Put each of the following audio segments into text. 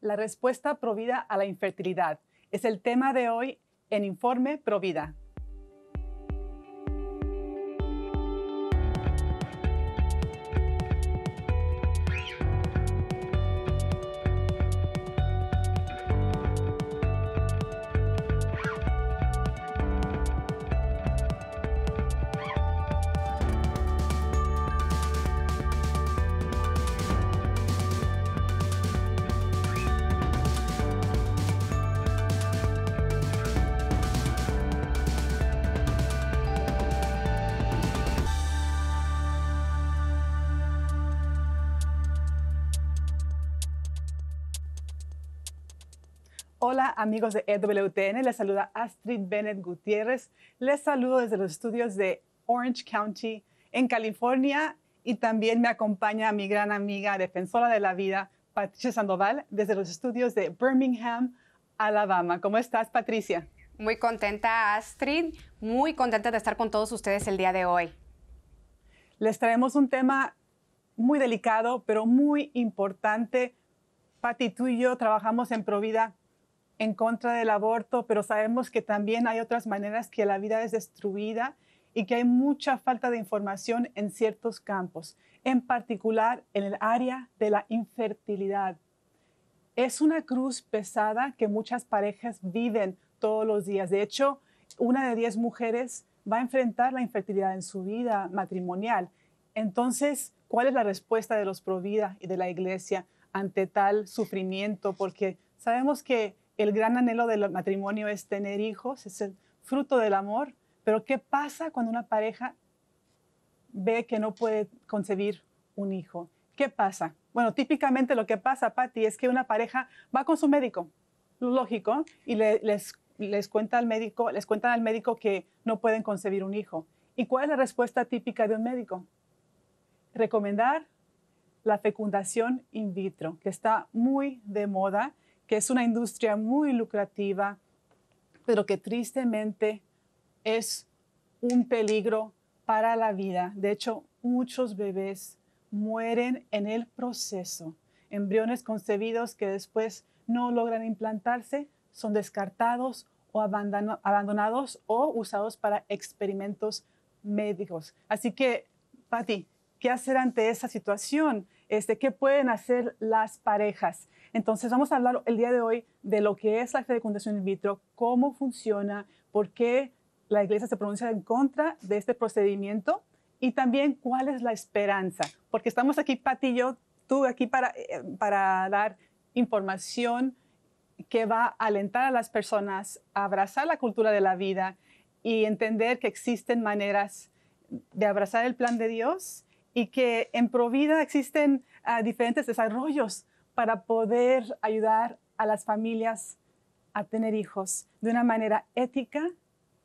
la respuesta provida a la infertilidad. Es el tema de hoy en Informe Provida. amigos de EWTN. Les saluda Astrid Bennett Gutiérrez. Les saludo desde los estudios de Orange County, en California. Y también me acompaña mi gran amiga, defensora de la vida, Patricia Sandoval, desde los estudios de Birmingham, Alabama. ¿Cómo estás, Patricia? Muy contenta, Astrid. Muy contenta de estar con todos ustedes el día de hoy. Les traemos un tema muy delicado, pero muy importante. Pati, tú y yo trabajamos en Provida en contra del aborto, pero sabemos que también hay otras maneras que la vida es destruida y que hay mucha falta de información en ciertos campos, en particular en el área de la infertilidad. Es una cruz pesada que muchas parejas viven todos los días. De hecho, una de diez mujeres va a enfrentar la infertilidad en su vida matrimonial. Entonces, ¿cuál es la respuesta de los Provida y de la Iglesia ante tal sufrimiento? Porque sabemos que el gran anhelo del matrimonio es tener hijos, es el fruto del amor, pero ¿qué pasa cuando una pareja ve que no puede concebir un hijo? ¿Qué pasa? Bueno, típicamente lo que pasa, Patti, es que una pareja va con su médico, lógico, y les, cuenta al médico, les cuentan al médico que no pueden concebir un hijo. ¿Y cuál es la respuesta típica de un médico? Recomendar la fecundación in vitro, que está muy de moda que es una industria muy lucrativa, pero que tristemente es un peligro para la vida. De hecho, muchos bebés mueren en el proceso. Embriones concebidos que después no logran implantarse son descartados o abandonados o usados para experimentos médicos. Así que, Patti, ¿qué hacer ante esa situación? Este, qué pueden hacer las parejas. Entonces vamos a hablar el día de hoy de lo que es la fecundación in vitro, cómo funciona, por qué la iglesia se pronuncia en contra de este procedimiento y también cuál es la esperanza, porque estamos aquí, Pati y yo, tú aquí para, eh, para dar información que va a alentar a las personas a abrazar la cultura de la vida y entender que existen maneras de abrazar el plan de Dios y que en Provida existen ah, diferentes desarrollos para poder ayudar a las familias a tener hijos de una manera ética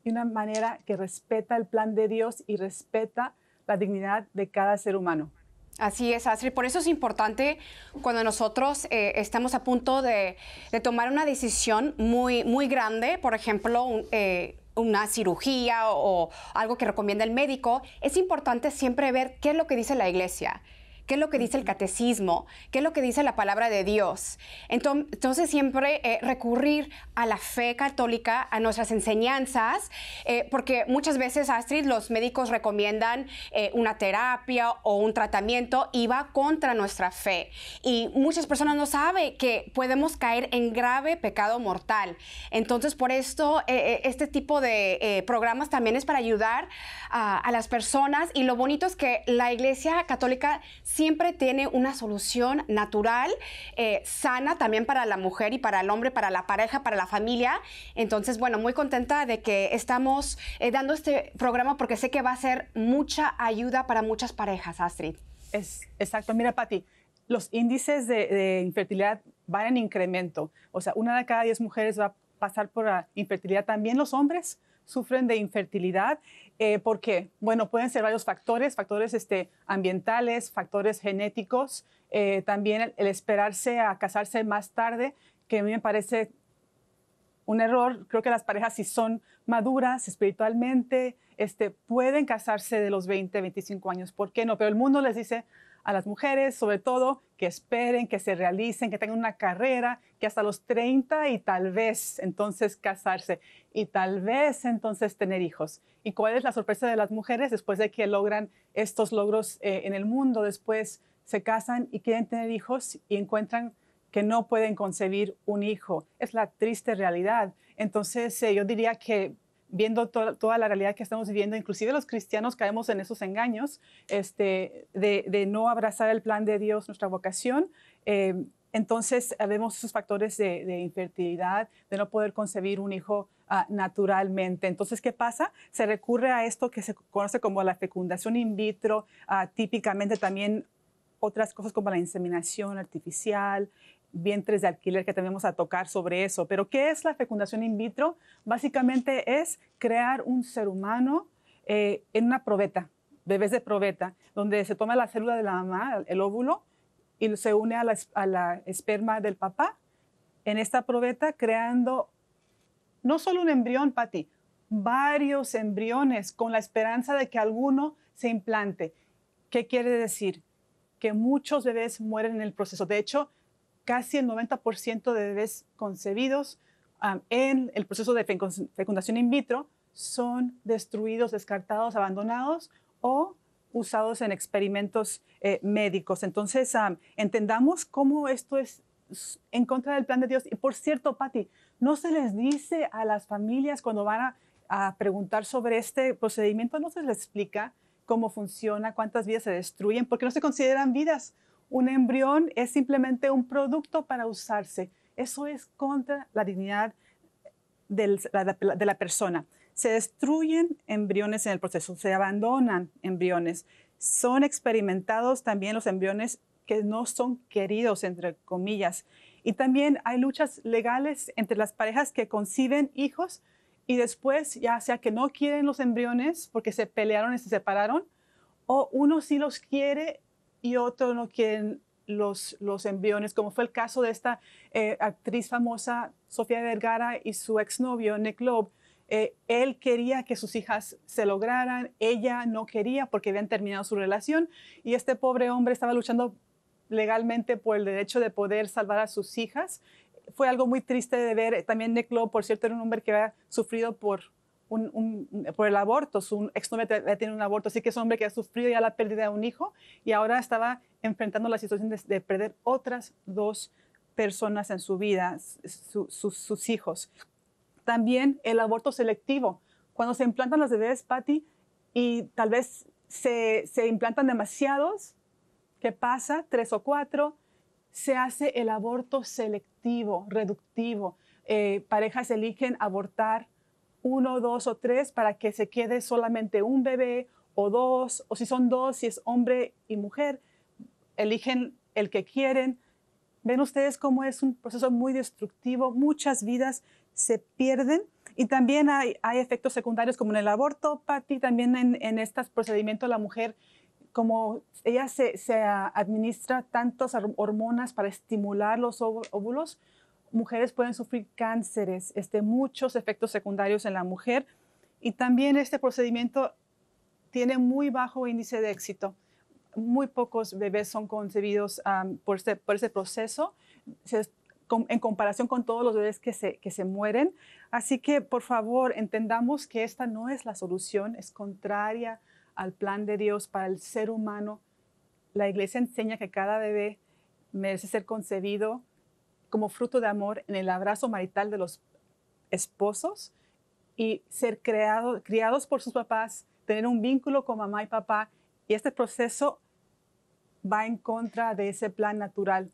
y una manera que respeta el plan de Dios y respeta la dignidad de cada ser humano. Así es, Astrid. Por eso es importante cuando nosotros eh, estamos a punto de, tomar una decisión muy, muy grande, por ejemplo, un, eh, una cirugía o, algo que recomienda el médico, es importante siempre ver qué es lo que dice la iglesia qué es lo que dice el catecismo, qué es lo que dice la palabra de Dios. Entonces siempre eh, recurrir a la fe católica, a nuestras enseñanzas, eh, porque muchas veces, Astrid, los médicos recomiendan eh, una terapia o un tratamiento y va contra nuestra fe. Y muchas personas no saben que podemos caer en grave pecado mortal. Entonces por esto este tipo de programas también es para ayudar a, a las personas y lo bonito es que la Iglesia Católica siempre tiene una solución natural, eh, sana también para la mujer y para el hombre, para la pareja, para la familia. Entonces, bueno, muy contenta de que estamos eh, dando este programa porque sé que va a ser mucha ayuda para muchas parejas, Astrid. exacto. Mira, Patti, los índices de, infertilidad van en incremento. O sea, una de cada diez mujeres va a pasar por la infertilidad. También los hombres sufren de infertilidad. Eh, ¿Por qué? Bueno, pueden ser varios factores, factores este, ambientales, factores genéticos, eh, también el, esperarse a casarse más tarde, que a mí me parece un error. Creo que las parejas si son maduras espiritualmente, este, pueden casarse de los 20, 25 años, ¿por qué no? Pero el mundo les dice, a las mujeres, sobre todo, que esperen, que se realicen, que tengan una carrera, que hasta los 30 y tal vez entonces casarse y tal vez entonces tener hijos. ¿Y cuál es la sorpresa de las mujeres después de que logran estos logros eh, en el mundo? Después se casan y quieren tener hijos y encuentran que no pueden concebir un hijo. Es la triste realidad. Entonces eh, yo diría que viendo toda la realidad que estamos viviendo, inclusive los cristianos caemos en esos engaños este, de, no abrazar el plan de Dios, nuestra vocación. Eh, entonces vemos esos factores de, infertilidad, de no poder concebir un hijo ah, naturalmente. Entonces, ¿qué pasa? Se recurre a esto que se conoce como la fecundación in vitro, ah, típicamente también otras cosas como la inseminación artificial, vientres de alquiler, que tenemos a tocar sobre eso. Pero, ¿qué es la fecundación in vitro? Básicamente es crear un ser humano eh, en una probeta, bebés de probeta, donde se toma la célula de la mamá, el óvulo, y se une a la, a la esperma del papá en esta probeta, creando no solo un embrión, ti varios embriones con la esperanza de que alguno se implante. ¿Qué quiere decir? Que muchos bebés mueren en el proceso. De hecho, casi el 90% de bebés concebidos en el proceso de fecundación in vitro son destruidos, descartados, abandonados o usados en experimentos eh, médicos. Entonces, entendamos cómo esto es en contra del plan de Dios. Y por cierto, Patti, no se les dice a las familias cuando van a preguntar sobre este procedimiento, no se les explica cómo funciona, cuántas vidas se destruyen, porque no se consideran vidas. Un embrión es simplemente un producto para usarse. Eso es contra la dignidad de la persona. Se destruyen embriones en el proceso, se abandonan embriones. Son experimentados también los embriones que no son queridos, entre comillas. Y también hay luchas legales entre las parejas que conciben hijos y después, ya sea que no quieren los embriones porque se pelearon y se separaron, o uno sí los quiere y otro no quieren los, los enviones, como fue el caso de esta eh, actriz famosa Sofía Vergara y su exnovio Nick Loeb. Eh, él quería que sus hijas se lograran, ella no quería porque habían terminado su relación y este pobre hombre estaba luchando legalmente por el derecho de poder salvar a sus hijas. Fue algo muy triste de ver. También Nick Lowe, por cierto, era un hombre que había sufrido por por el aborto, su exnovia había tiene un aborto, así que es un hombre que ha sufrido ya la pérdida de un hijo y ahora estaba enfrentando la situación de, perder otras dos personas en su vida, sus hijos. También el aborto selectivo. Cuando se implantan los bebés, Patty, y tal vez se, implantan demasiados, ¿qué pasa? Tres o cuatro, se hace el aborto selectivo, reductivo. Eh, parejas eligen abortar uno, dos o tres para que se quede solamente un bebé o dos, o si son dos, si es hombre y mujer, eligen el que quieren. Ven ustedes cómo es un proceso muy destructivo, muchas vidas se pierden y también hay, efectos secundarios como en el aborto, Patti, también en, en estos procedimientos la mujer, como ella se, se administra tantas hormonas para estimular los óvulos, mujeres pueden sufrir cánceres, este, muchos efectos secundarios en la mujer y también este procedimiento tiene muy bajo índice de éxito. Muy pocos bebés son concebidos por, este, por ese proceso en comparación con todos los bebés que se mueren. Así que, por favor, entendamos que esta no es la solución, es contraria al plan de Dios para el ser humano. La iglesia enseña que cada bebé merece ser concebido como fruto de amor en el abrazo marital de los esposos y ser criados por sus papás, tener un vínculo con mamá y papá. Y este proceso va en contra de ese plan natural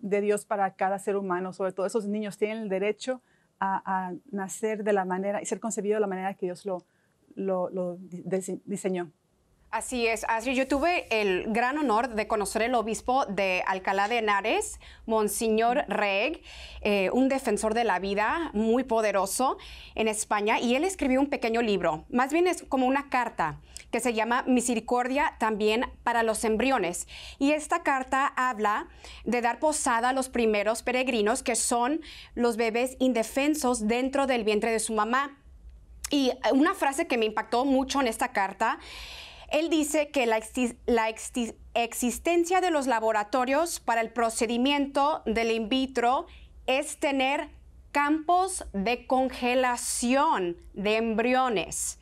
de Dios para cada ser humano. Sobre todo esos niños tienen el derecho a, nacer de la manera y ser concebido de la manera que Dios lo, diseñó. Así es, así yo tuve el gran honor de conocer el obispo de Alcalá de Henares, Monseñor Reg, eh, un defensor de la vida muy poderoso en España, y él escribió un pequeño libro, más bien es como una carta que se llama Misericordia también para los embriones. Y esta carta habla de dar posada a los primeros peregrinos, que son los bebés indefensos dentro del vientre de su mamá. Y una frase que me impactó mucho en esta carta él dice que la, existencia de los laboratorios para el procedimiento del in vitro es tener campos de congelación de embriones.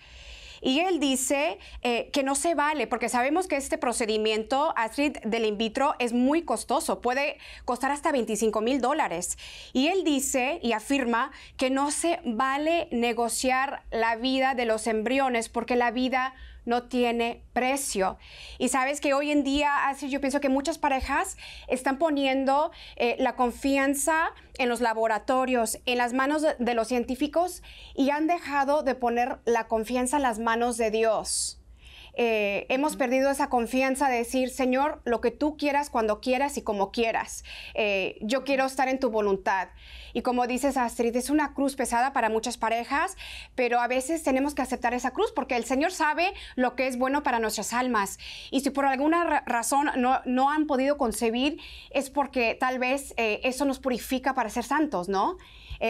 Y él dice eh, que no se vale, porque sabemos que este procedimiento, Astrid, del in vitro es muy costoso, puede costar hasta 25 mil dólares. Y él dice y afirma que no se vale negociar la vida de los embriones, porque la vida no tiene precio. Y sabes que hoy en día, así yo pienso que muchas parejas están poniendo eh, la confianza en los laboratorios, en las manos de los científicos y han dejado de poner la confianza en las manos de Dios. Eh, hemos perdido esa confianza de decir, Señor, lo que tú quieras, cuando quieras y como quieras. Eh, yo quiero estar en tu voluntad. Y como dices, Astrid, es una cruz pesada para muchas parejas, pero a veces tenemos que aceptar esa cruz porque el Señor sabe lo que es bueno para nuestras almas. Y si por alguna razón no, han podido concebir, es porque tal vez eh, eso nos purifica para ser santos, ¿no?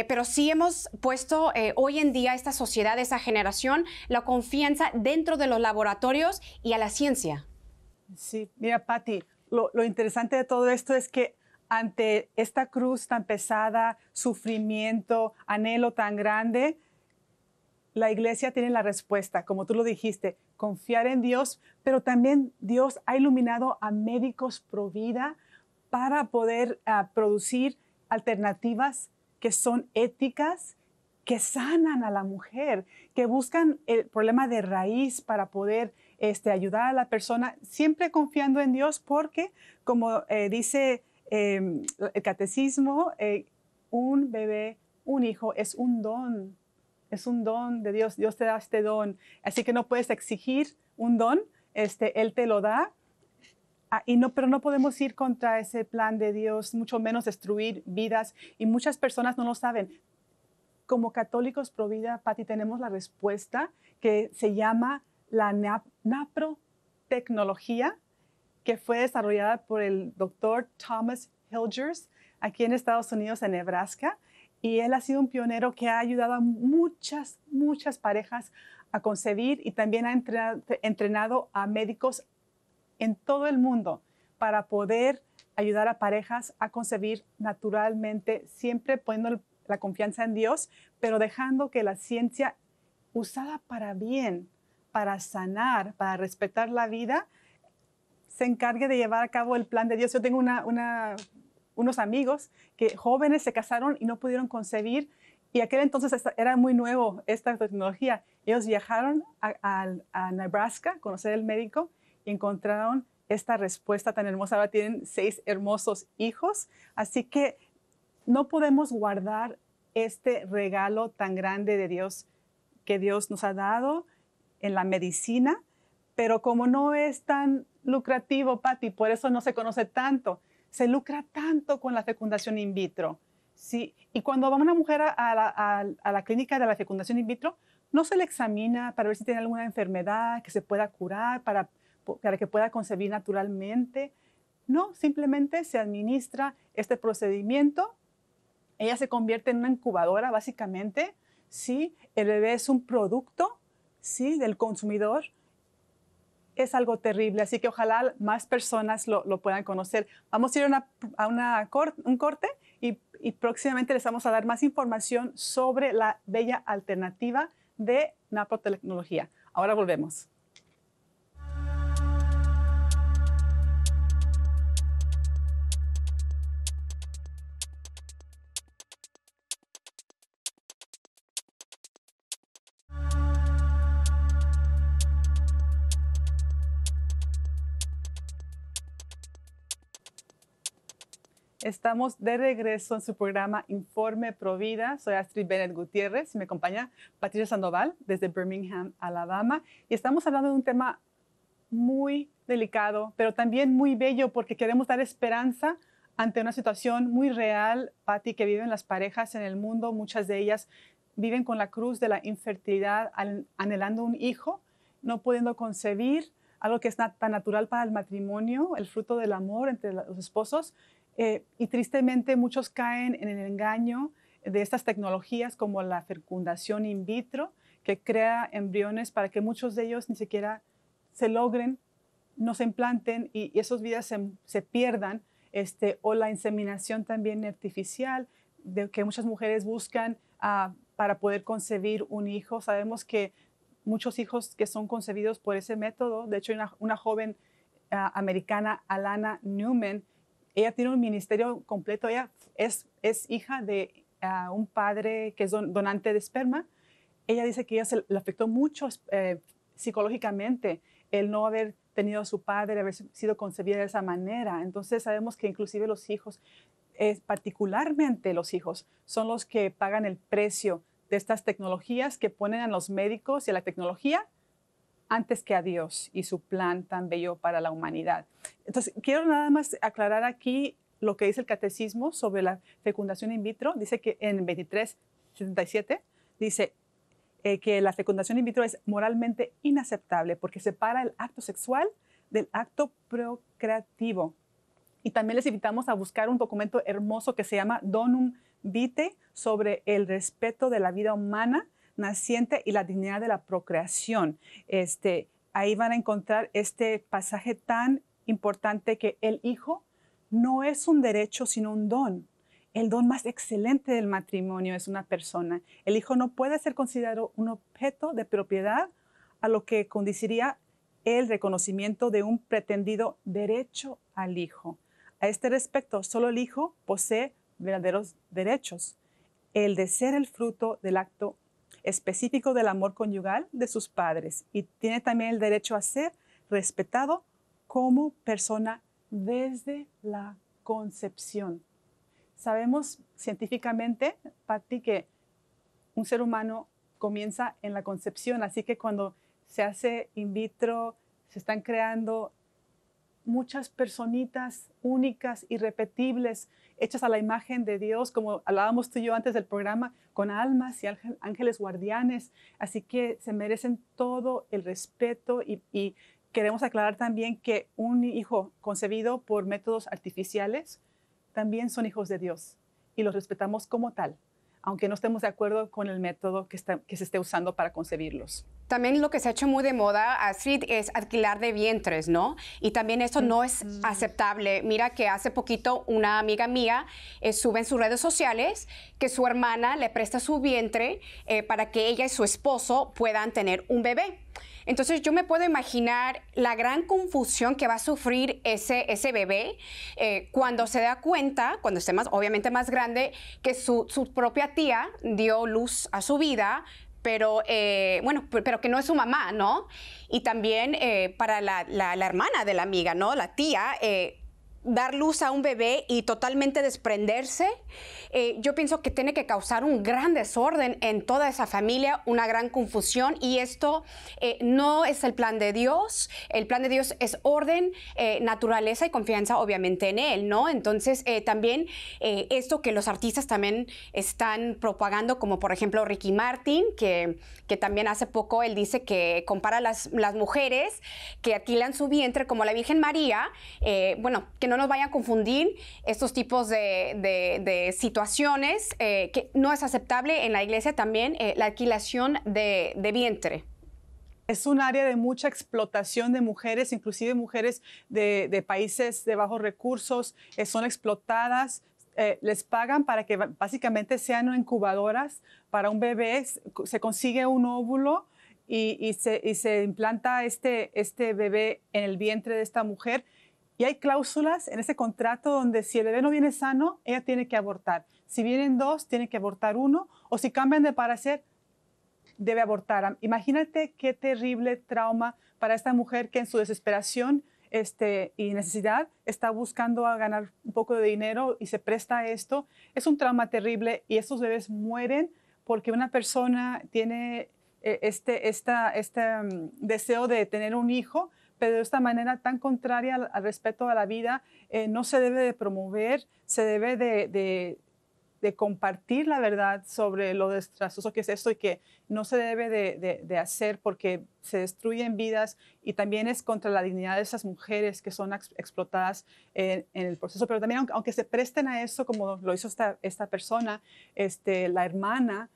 pero sí hemos puesto hoy en día esta sociedad, esa generación, la confianza dentro de los laboratorios y a la ciencia. Sí, mira, Patti, lo, lo interesante de todo esto es que ante esta cruz tan pesada, sufrimiento, anhelo tan grande, la iglesia tiene la respuesta, como tú lo dijiste, confiar en Dios, pero también Dios ha iluminado a médicos pro vida para poder ah, producir alternativas que son éticas, que sanan a la mujer, que buscan el problema de raíz para poder este, ayudar a la persona, siempre confiando en Dios porque, como eh, dice em, el catecismo, eh, un bebé, un hijo es un don, es un don de Dios, Dios te da este don, así que no puedes exigir un don, este, Él te lo da. Ah, y no, pero no podemos ir contra ese plan de Dios, mucho menos destruir vidas. Y muchas personas no lo saben. Como católicos pro vida, Patti, tenemos la respuesta que se llama la Napro Tecnología, que fue desarrollada por el doctor Thomas Hilgers aquí en Estados Unidos, en Nebraska. Y él ha sido un pionero que ha ayudado a muchas, muchas parejas a concebir y también ha entrenado a médicos en todo el mundo para poder ayudar a parejas a concebir naturalmente, siempre poniendo la confianza en Dios, pero dejando que la ciencia usada para bien para sanar, para respetar la vida, se encargue de llevar a cabo el plan de Dios. Yo tengo unos amigos que jóvenes se casaron y no pudieron concebir. Y aquel entonces era muy nuevo esta tecnología. Ellos viajaron a, Nebraska a conocer al médico y encontraron esta respuesta tan hermosa. Ahora tienen seis hermosos hijos. Así que no podemos guardar este regalo tan grande de Dios que Dios nos ha dado en la medicina, pero como no es tan lucrativo, Patti, por eso no se conoce tanto, se lucra tanto con la fecundación in vitro. Sí, y cuando va una mujer a la, clínica de la fecundación in vitro, no se le examina para ver si tiene alguna enfermedad que se pueda curar, para, para que pueda concebir naturalmente. No, simplemente se administra este procedimiento. Ella se convierte en una incubadora, básicamente. Sí, el bebé es un producto ¿sí? del consumidor es algo terrible, así que ojalá más personas lo, lo puedan conocer. Vamos a ir a, a un corte y, y, próximamente les vamos a dar más información sobre la bella alternativa de Napotecnología. Ahora volvemos. Estamos de regreso en su programa Informe Provida. Soy Astrid Bennett Gutiérrez y me acompaña Patricia Sandoval desde Birmingham, Alabama. Y estamos hablando de un tema muy delicado, pero también muy bello porque queremos dar esperanza ante una situación muy real, Patti, que viven las parejas en el mundo. Muchas de ellas viven con la cruz de la infertilidad, anhelando un hijo, no pudiendo concebir, algo que es tan natural para el matrimonio, el fruto del amor entre los esposos eh, y tristemente muchos caen en el engaño de estas tecnologías como la fecundación in vitro, que crea embriones para que muchos de ellos ni siquiera se logren, no se implanten y, esos vidas se, pierdan, este, o la inseminación también artificial, de que muchas mujeres buscan ah, para poder concebir un hijo. Sabemos que muchos hijos que son concebidos por ese método, de hecho una, una joven ah, americana, Alana Newman, ella tiene un ministerio completo, ella es, es hija de ah, un padre que es donante de esperma. Ella dice que ella se le afectó mucho eh, psicológicamente el no haber tenido a su padre, haber sido concebida de esa manera. Entonces sabemos que inclusive los hijos, eh, particularmente los hijos, son los que pagan el precio de estas tecnologías que ponen a los médicos y a la tecnología antes que a Dios y su plan tan bello para la humanidad. Entonces, quiero nada más aclarar aquí lo que dice el catecismo sobre la fecundación in vitro. Dice que en 2377 dice eh, que la fecundación in vitro es moralmente inaceptable porque separa el acto sexual del acto procreativo. Y también les invitamos a buscar un documento hermoso que se llama Donum Vitae sobre el respeto de la vida humana naciente y la dignidad de la procreación. Este, ahí van a encontrar este pasaje tan importante que el hijo no es un derecho, sino un don. El don más excelente del matrimonio es una persona. El hijo no puede ser considerado un objeto de propiedad a lo que conduciría el reconocimiento de un pretendido derecho al hijo. A este respecto, solo el hijo posee verdaderos derechos, el de ser el fruto del acto específico del amor conyugal de sus padres y tiene también el derecho a ser respetado como persona desde la concepción. Sabemos científicamente, Patti, que un ser humano comienza en la concepción, así que cuando se hace in vitro, se están creando muchas personitas únicas, irrepetibles, hechas a la imagen de Dios, como hablábamos tú y yo antes del programa, con almas y ángeles guardianes. Así que se merecen todo el respeto y, queremos aclarar también que un hijo concebido por métodos artificiales también son hijos de Dios y los respetamos como tal, aunque no estemos de acuerdo con el método que se esté usando para concebirlos. También lo que se ha hecho muy de moda, Astrid, es alquilar de vientres, ¿no? Y también eso no es aceptable. Mira que hace poquito una amiga mía eh, sube en sus redes sociales que su hermana le presta su vientre eh, para que ella y su esposo puedan tener un bebé. Entonces yo me puedo imaginar la gran confusión que va a sufrir ese, ese bebé eh, cuando se da cuenta, cuando esté más, obviamente más grande, que su, su propia tía dio luz a su vida, pero eh, bueno, pero que no es su mamá, ¿no? Y también eh, para la, la, hermana de la amiga, ¿no? La tía, eh, dar luz a un bebé y totalmente desprenderse, eh, yo pienso que tiene que causar un gran desorden en toda esa familia, una gran confusión y esto eh, no es el plan de Dios. El plan de Dios es orden, eh, naturaleza y confianza obviamente en Él, ¿no? Entonces también esto que los artistas también están propagando, como por ejemplo Ricky Martin, que, que también hace poco él dice que compara las, las mujeres que atilan su vientre como la Virgen María, bueno, que no nos vaya a confundir estos tipos de, de, situaciones eh, que no es aceptable en la iglesia también eh, la alquilación de, de vientre es un área de mucha explotación de mujeres, inclusive mujeres de, países de bajos recursos, eh, son explotadas. les pagan para que básicamente sean incubadoras para un bebé, se consigue un óvulo y, y, se, y se, implanta este, este bebé en el vientre de esta mujer y hay cláusulas en ese contrato donde si el bebé no viene sano, ella tiene que abortar. Si vienen dos, tiene que abortar uno. O si cambian de parecer, debe abortar. Imagínate qué terrible trauma para esta mujer que en su desesperación este, y necesidad está buscando a ganar un poco de dinero y se presta a esto. Es un trauma terrible y estos bebés mueren porque una persona tiene eh, este, este mm, deseo de tener un hijo pero de esta manera tan contraria al, respeto a la vida, eh, no se debe de promover, se debe de, de, compartir la verdad sobre lo desastroso que es esto y que no se debe de, de, hacer porque se destruyen vidas y también es contra la dignidad de esas mujeres que son explotadas en, el proceso. Pero también, aunque, aunque, se presten a eso, como lo hizo esta, esta persona, este, la hermana,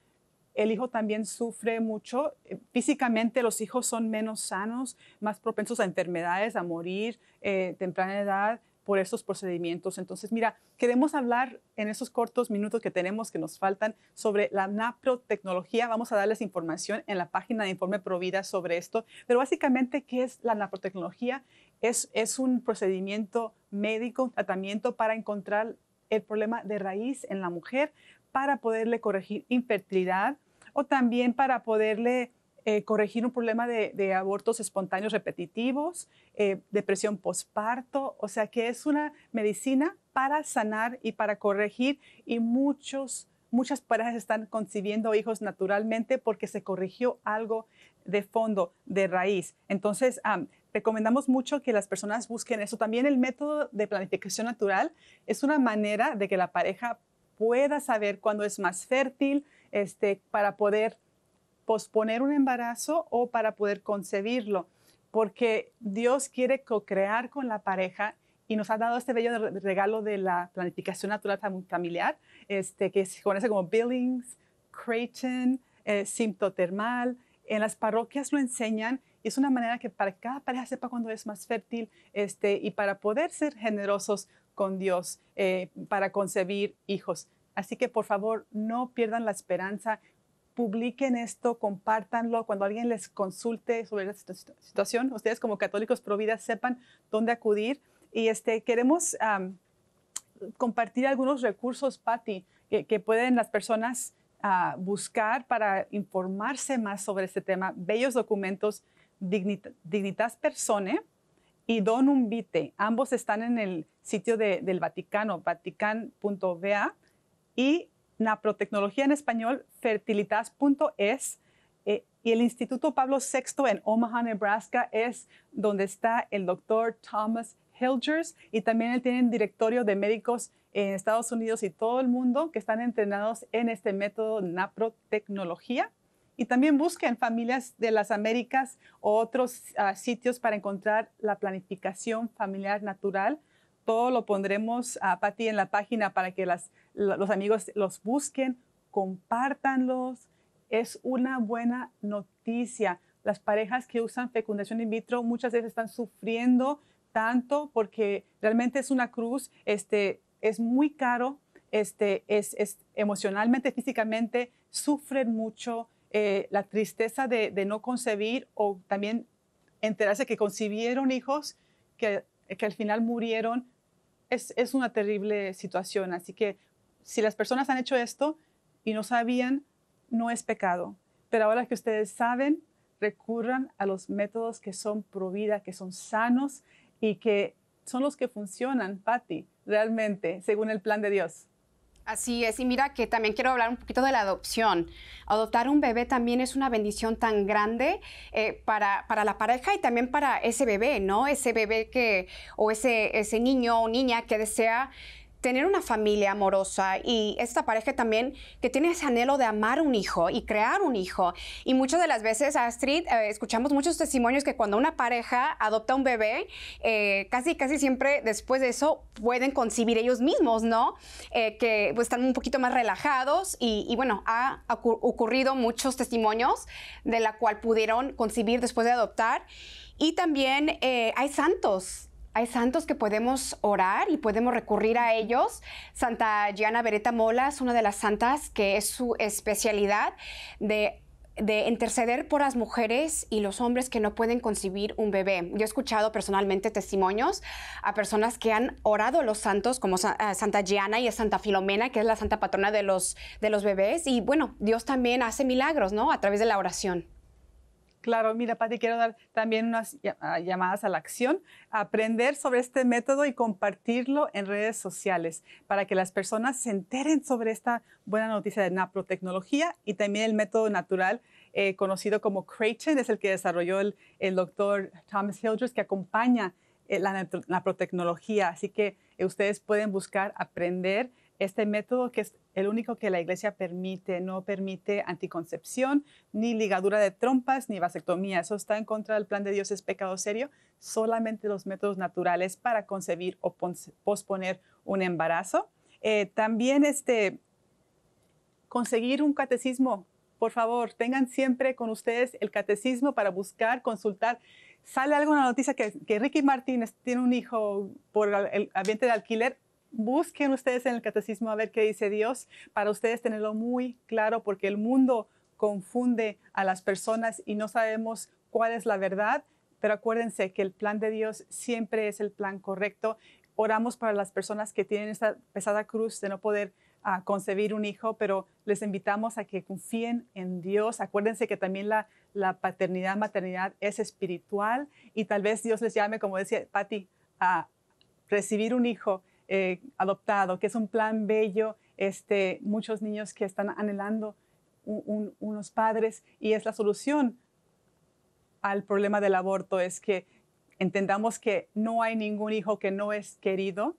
el hijo también sufre mucho. Eh, físicamente los hijos son menos sanos, más propensos a enfermedades, a morir eh, temprana edad por estos procedimientos. Entonces, mira, queremos hablar en esos cortos minutos que tenemos, que nos faltan, sobre la naprotecnología. Vamos a darles información en la página de Informe Provida sobre esto. Pero básicamente, ¿qué es la naprotecnología? Es, es un procedimiento médico, un tratamiento para encontrar el problema de raíz en la mujer para poderle corregir infertilidad o también para poderle eh, corregir un problema de, abortos espontáneos repetitivos, eh, depresión posparto, o sea que es una medicina para sanar y para corregir y muchos, muchas parejas están concibiendo hijos naturalmente porque se corrigió algo de fondo, de raíz. Entonces, recomendamos mucho que las personas busquen eso. También el método de planificación natural es una manera de que la pareja pueda saber cuándo es más fértil este, para poder posponer un embarazo o para poder concebirlo, porque Dios quiere co-crear con la pareja y nos ha dado este bello regalo de la planificación natural familiar, este, que se conoce como Billings, Creighton, eh, En las parroquias lo enseñan y es una manera que para cada pareja sepa cuándo es más fértil este, y para poder ser generosos con Dios eh, para concebir hijos. Así que por favor no pierdan la esperanza, publiquen esto, compártanlo. Cuando alguien les consulte sobre la situación, ustedes como católicos pro vida sepan dónde acudir. Y este, queremos compartir algunos recursos, Patti, que, que, pueden las personas ah, buscar para informarse más sobre este tema. Bellos documentos Dignitas, Persone y Donum Vitae. Ambos están en el sitio del Vaticano, vatican.va y Naprotecnología en español, fertilitas.es. Eh, y el Instituto Pablo VI en Omaha, Nebraska, es donde está el doctor Thomas Hilgers y también él tiene directorio de médicos en Estados Unidos y todo el mundo que están entrenados en este método naprotecnología. Y también busquen Familias de las Américas o otros ah, sitios para encontrar la planificación familiar natural. Todo lo pondremos, a uh, en la página para que los amigos los busquen, compártanlos. Es una buena noticia. Las parejas que usan fecundación in vitro muchas veces están sufriendo tanto porque realmente es una cruz, este, es muy caro, este, es, emocionalmente, físicamente, sufren mucho, eh, la tristeza de, no concebir o también enterarse que concibieron hijos que, al final murieron, es, una terrible situación. Así que si las personas han hecho esto y no sabían, no es pecado. Pero ahora que ustedes saben, recurran a los métodos que son pro vida, que son sanos y que son los que funcionan, Patti, realmente, según el plan de Dios. Así es, y mira que también quiero hablar un poquito de la adopción. Adoptar un bebé también es una bendición tan grande eh, para, para, la pareja y también para ese bebé, ¿no? Ese bebé que, o ese, ese niño o niña que desea tener una familia amorosa y esta pareja también que tiene ese anhelo de amar un hijo y crear un hijo. Y muchas de las veces, Astrid, eh, escuchamos muchos testimonios que cuando una pareja adopta un bebé, eh, casi, casi siempre después de eso pueden concibir ellos mismos, ¿no? Eh, que pues, están un poquito más relajados y, bueno, ha ocurrido muchos testimonios de la cual pudieron concibir después de adoptar. Y también hay santos hay santos que podemos orar y podemos recurrir a ellos. Santa Gianna Beretta Mola una de las santas que es su especialidad de interceder por las mujeres y los hombres que no pueden concebir un bebé. Yo he escuchado personalmente testimonios a personas que han orado a los santos, como eh, Santa Gianna y a Santa Filomena, que es la santa patrona de los, de los bebés. Y bueno, Dios también hace milagros, ¿no? A través de la oración. Claro, mira, Patti, quiero dar también unas ah, llamadas a la acción, aprender sobre este método y compartirlo en redes sociales para que las personas se enteren sobre esta buena noticia de naprotecnología y también el método natural eh, conocido como Creighton, es el que desarrolló el, doctor Thomas Hildreth, que acompaña eh, la naprotecnología. Así que eh, ustedes pueden buscar aprender este método que es el único que la iglesia permite, no permite anticoncepción, ni ligadura de trompas, ni vasectomía. Eso está en contra del plan de Dios, es pecado serio. Solamente los métodos naturales para concebir o posponer un embarazo. Eh, también este, conseguir un catecismo. Por favor, tengan siempre con ustedes el catecismo para buscar, consultar sale alguna noticia que, que, Ricky Martínez tiene un hijo por el ambiente de alquiler, busquen ustedes en el catecismo a ver qué dice Dios para ustedes tenerlo muy claro porque el mundo confunde a las personas y no sabemos cuál es la verdad, pero acuérdense que el plan de Dios siempre es el plan correcto. Oramos para las personas que tienen esta pesada cruz de no poder ah, concebir un hijo, pero les invitamos a que confíen en Dios. Acuérdense que también la, la paternidad, maternidad es espiritual y tal vez Dios les llame, como decía Patti, a recibir un hijo eh, adoptado, que es un plan bello, este, muchos niños que están anhelando unos padres y es la solución al problema del aborto, es que entendamos que no hay ningún hijo que no es querido,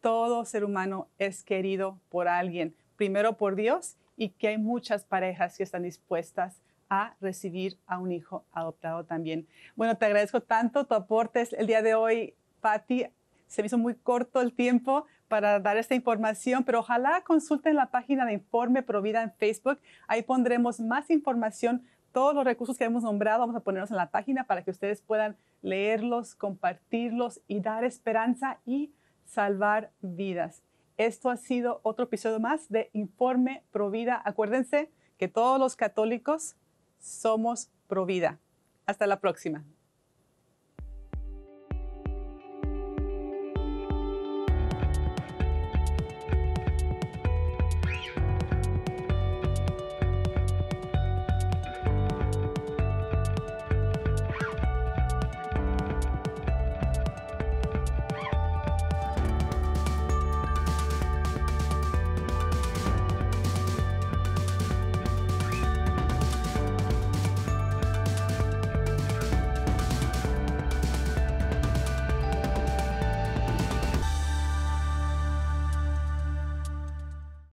todo ser humano es querido por alguien, primero por Dios y que hay muchas parejas que están dispuestas a recibir a un hijo adoptado también. Bueno, te agradezco tanto tu aporte el día de hoy, Patti. Se me hizo muy corto el tiempo para dar esta información, pero ojalá consulten la página de Informe Provida en Facebook. Ahí pondremos más información. Todos los recursos que hemos nombrado vamos a ponernos en la página para que ustedes puedan leerlos, compartirlos y dar esperanza y salvar vidas. Esto ha sido otro episodio más de Informe Provida. Acuérdense que todos los católicos somos Provida. Hasta la próxima.